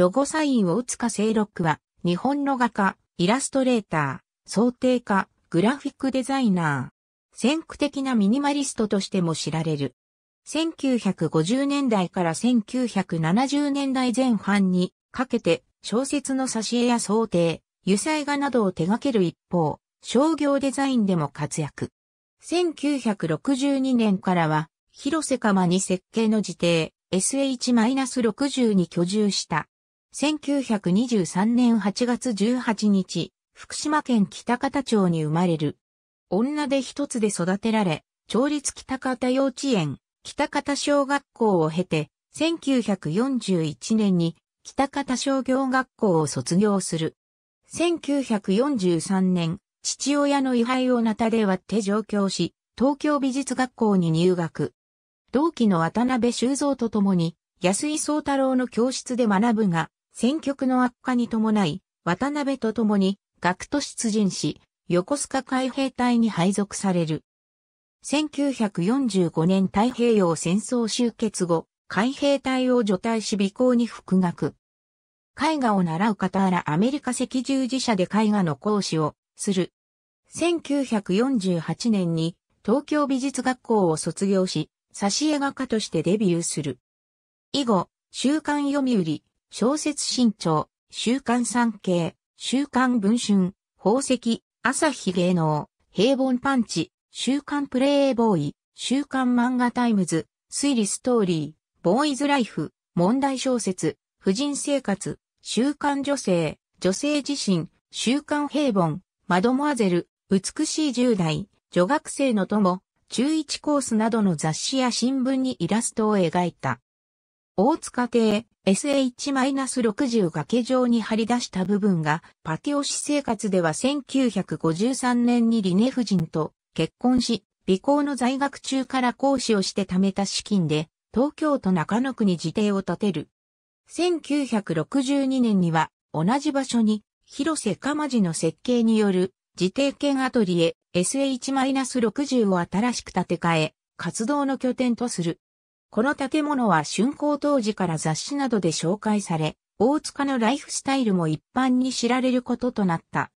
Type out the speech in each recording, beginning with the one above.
ロゴサインを打つか正ロックは、日本の画家、イラストレーター、想定家、グラフィックデザイナー、先駆的なミニマリストとしても知られる。1950年代から1970年代前半にかけて小説の挿絵や想定、油彩画などを手掛ける一方、商業デザインでも活躍。1962年からは、広瀬釜に設計の自邸、SH-60 に居住した1923年8月18日、福島県北方町に生まれる。女で一つで育てられ、町立北方幼稚園、北方小学校を経て、1941年に北方商業学校を卒業する。1943年、父親の遺廃をなたで割って上京し、東京美術学校に入学。同期の渡辺修造と共に、安井宗太郎の教室で学ぶが、戦局の悪化に伴い、渡辺と共に、学徒出陣し、横須賀海兵隊に配属される。1945年太平洋戦争終結後、海兵隊を除隊し美行に復学。絵画を習う傍らアメリカ赤十字社で絵画の講師をする。1948年に東京美術学校を卒業し、挿絵画家としてデビューする。以後、週刊読売、小説新潮、週刊産経、週刊文春、宝石、朝日芸能、平凡パンチ、週刊プレイボーイ、週刊漫画タイムズ、推理ストーリー、ボーイズライフ、問題小説、婦人生活、週刊女性、女性自身、週刊平凡、マドモアゼル、美しい10代、女学生の友、中1コースなどの雑誌や新聞にイラストを描いた。大塚邸 SH-60 崖上に張り出した部分が、パテオ市生活では1953年にリネ夫人と結婚し、美校の在学中から講師をして貯めた資金で、東京都中野区に自邸を建てる。1962年には、同じ場所に、広瀬かまじの設計による、自邸兼アトリエ SH-60 を新しく建て替え、活動の拠点とする。この建物は竣工当時から雑誌などで紹介され、大塚のライフスタイルも一般に知られることとなった。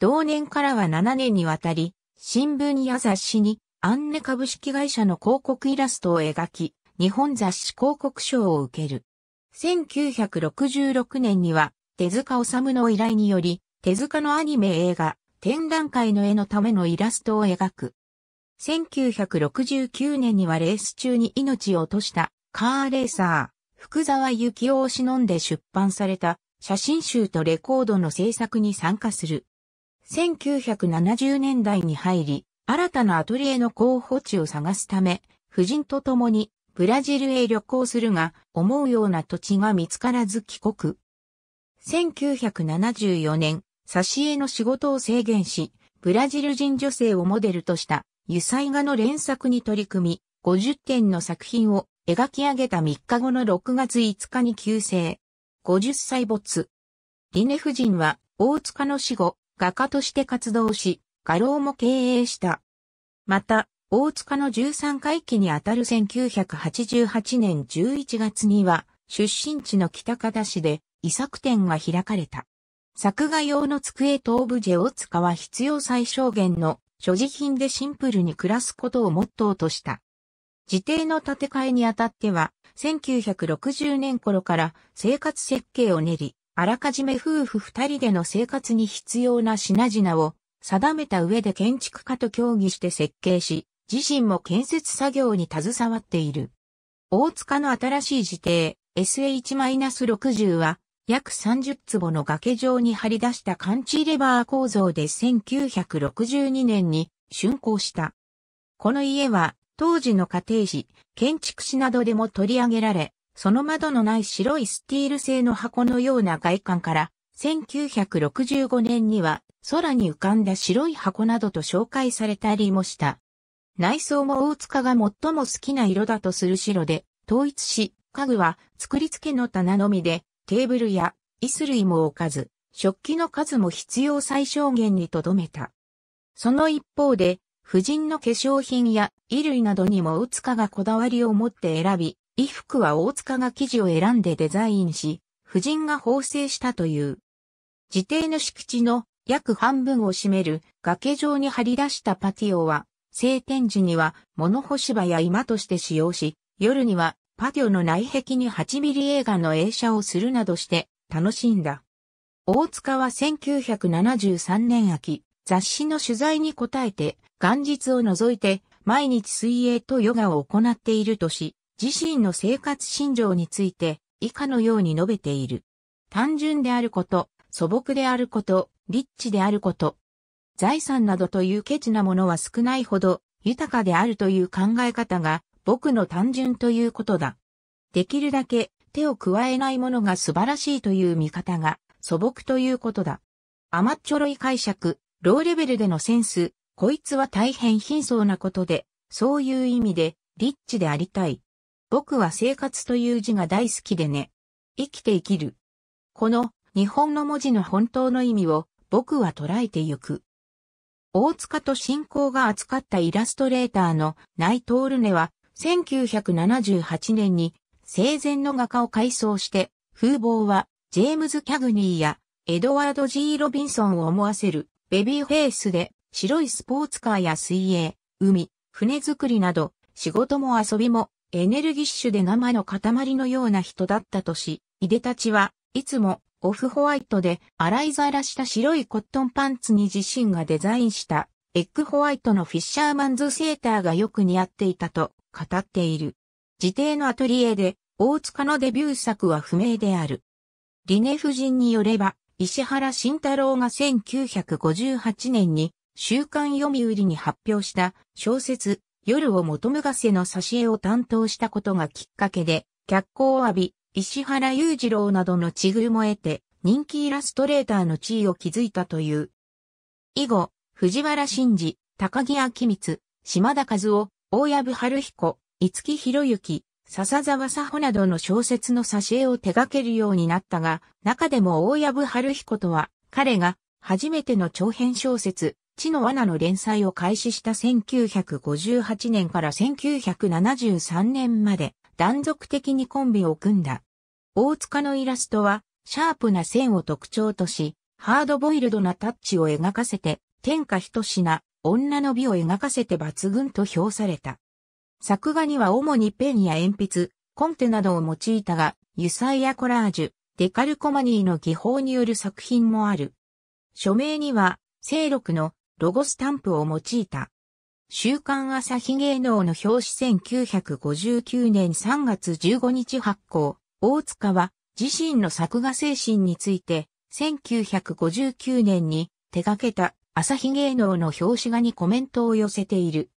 同年からは7年にわたり、新聞や雑誌にアンネ株式会社の広告イラストを描き、日本雑誌広告賞を受ける。1966年には手塚治虫の依頼により、手塚のアニメ映画、展覧会の絵のためのイラストを描く。1969年にはレース中に命を落としたカーレーサー、福沢幸夫を忍んで出版された写真集とレコードの制作に参加する。1970年代に入り、新たなアトリエの候補地を探すため、夫人と共にブラジルへ旅行するが、思うような土地が見つからず帰国。1974年、挿絵の仕事を制限し、ブラジル人女性をモデルとした油彩画の連作に取り組み、50点の作品を描き上げた3日後の6月5日に急逝。50歳没。リネ夫人は大塚の死後、画家として活動し、画廊も経営した。また、大塚の13回帰にあたる1988年11月には、出身地の北方市で遺作展が開かれた。作画用の机とオブジェを使わ必要最小限の所持品でシンプルに暮らすことをモットーとした。自邸の建て替えにあたっては、1960年頃から生活設計を練り、あらかじめ夫婦二人での生活に必要な品々を定めた上で建築家と協議して設計し、自身も建設作業に携わっている。大塚の新しい自邸 SH-60 は約30坪の崖上に張り出したカンチレバー構造で1962年に竣工した。この家は当時の家庭誌、建築誌などでも取り上げられ、その窓のない白いスティール製の箱のような外観から、1965年には空に浮かんだ白い箱などと紹介されたりもした。内装も大塚が最も好きな色だとする白で、統一し、家具は作り付けの棚のみで、テーブルや椅子類も置かず、食器の数も必要最小限にとどめた。その一方で、婦人の化粧品や衣類などにも大塚がこだわりを持って選び、衣服は大塚が生地を選んでデザインし、婦人が縫製したという。自邸の敷地の約半分を占める崖上に張り出したパティオは、晴天時には物干し場や居間として使用し、夜にはパティオの内壁に8ミリ映画の映写をするなどして楽しんだ。大塚は1973年秋、雑誌の取材に答えて、元日を除いて毎日水泳とヨガを行っているとし、自身の生活心情について以下のように述べている。単純であること、素朴であること、リッチであること。財産などというケチなものは少ないほど豊かであるという考え方が僕の単純ということだ。できるだけ手を加えないものが素晴らしいという見方が素朴ということだ。甘っちょろい解釈、ローレベルでのセンス、こいつは大変貧相なことで、そういう意味で、リッチでありたい。僕は生活という字が大好きでね。生きて生きる。この日本の文字の本当の意味を僕は捉えてゆく。大塚と信仰が扱ったイラストレーターの内藤ルネは1978年に生前の画家を改装して、風貌はジェームズ・キャグニーやエドワード・ G・ ロビンソンを思わせるベビーフェイスで白いスポーツカーや水泳、海、船作りなど仕事も遊びもエネルギッシュで生の塊のような人だったとし、いでたちはいつもオフホワイトで洗いざらした白いコットンパンツに自身がデザインしたエッグホワイトのフィッシャーマンズセーターがよく似合っていたと語っている。自邸のアトリエで、大塚のデビュー作は不明である。リネ夫人によれば、石原慎太郎が1958年に、週刊読売に発表した小説、夜を求むがせの挿絵を担当したことがきっかけで、脚光を浴び、石原裕次郎などの地遇も得て、人気イラストレーターの地位を築いたという。以後、藤原慎二、高木明光、島田和夫、大藪春彦、五木博之、笹沢佐穂などの小説の挿絵を手掛けるようになったが、中でも大藪春彦とは、彼が初めての長編小説、地の罠の連載を開始した1958年から1973年まで断続的にコンビを組んだ。大塚のイラストは、シャープな線を特徴とし、ハードボイルドなタッチを描かせて、天下一品、女の美を描かせて抜群と評された。作画には主にペンや鉛筆、コンテなどを用いたが、油彩やコラージュ、デカルコマニーの技法による作品もある。署名には、清六のロゴスタンプを用いた。週刊朝日芸能の表紙1959年3月15日発行、大塚は自身の作画精神について、1959年に手掛けた朝日芸能の表紙画にコメントを寄せている。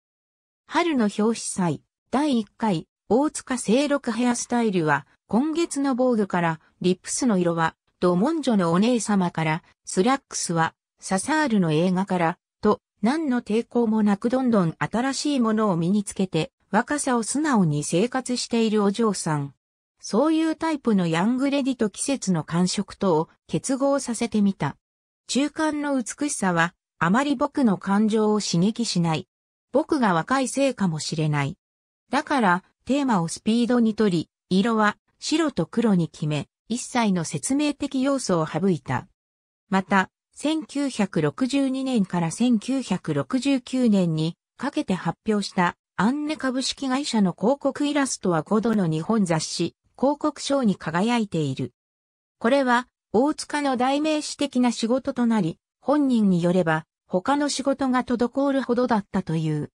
春の表紙祭、第1回、大塚清六ヘアスタイルは、今月の防具から、リップスの色は、ドモンジョのお姉様から、スラックスは、ササールの映画から、と、何の抵抗もなくどんどん新しいものを身につけて、若さを素直に生活しているお嬢さん。そういうタイプのヤングレディと季節の感触とを結合させてみた。中間の美しさはあまり僕の感情を刺激しない。僕が若いせいかもしれない。だから、テーマをスピードにとり、色は白と黒に決め、一切の説明的要素を省いた。また、1962年から1969年にかけて発表したアンネ株式会社の広告イラストは5度の日本雑誌広告賞に輝いている。これは大塚の代名詞的な仕事となり、本人によれば他の仕事が滞るほどだったという。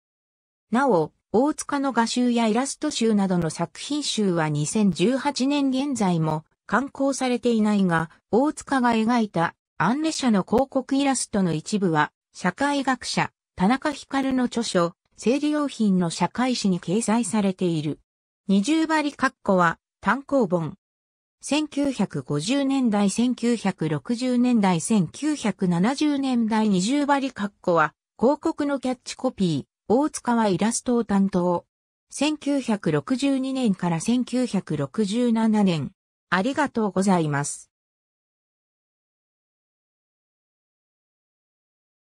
なお、大塚の画集やイラスト集などの作品集は2018年現在も刊行されていないが、大塚が描いたアンレ社の広告イラストの一部は、社会学者、田中光の著書、生理用品の社会史に掲載されている。二重張り括弧は単行本、1950年代、1960年代、1970年代20張カ括弧は、広告のキャッチコピー、大塚はイラストを担当。1962年から1967年、ありがとうございます。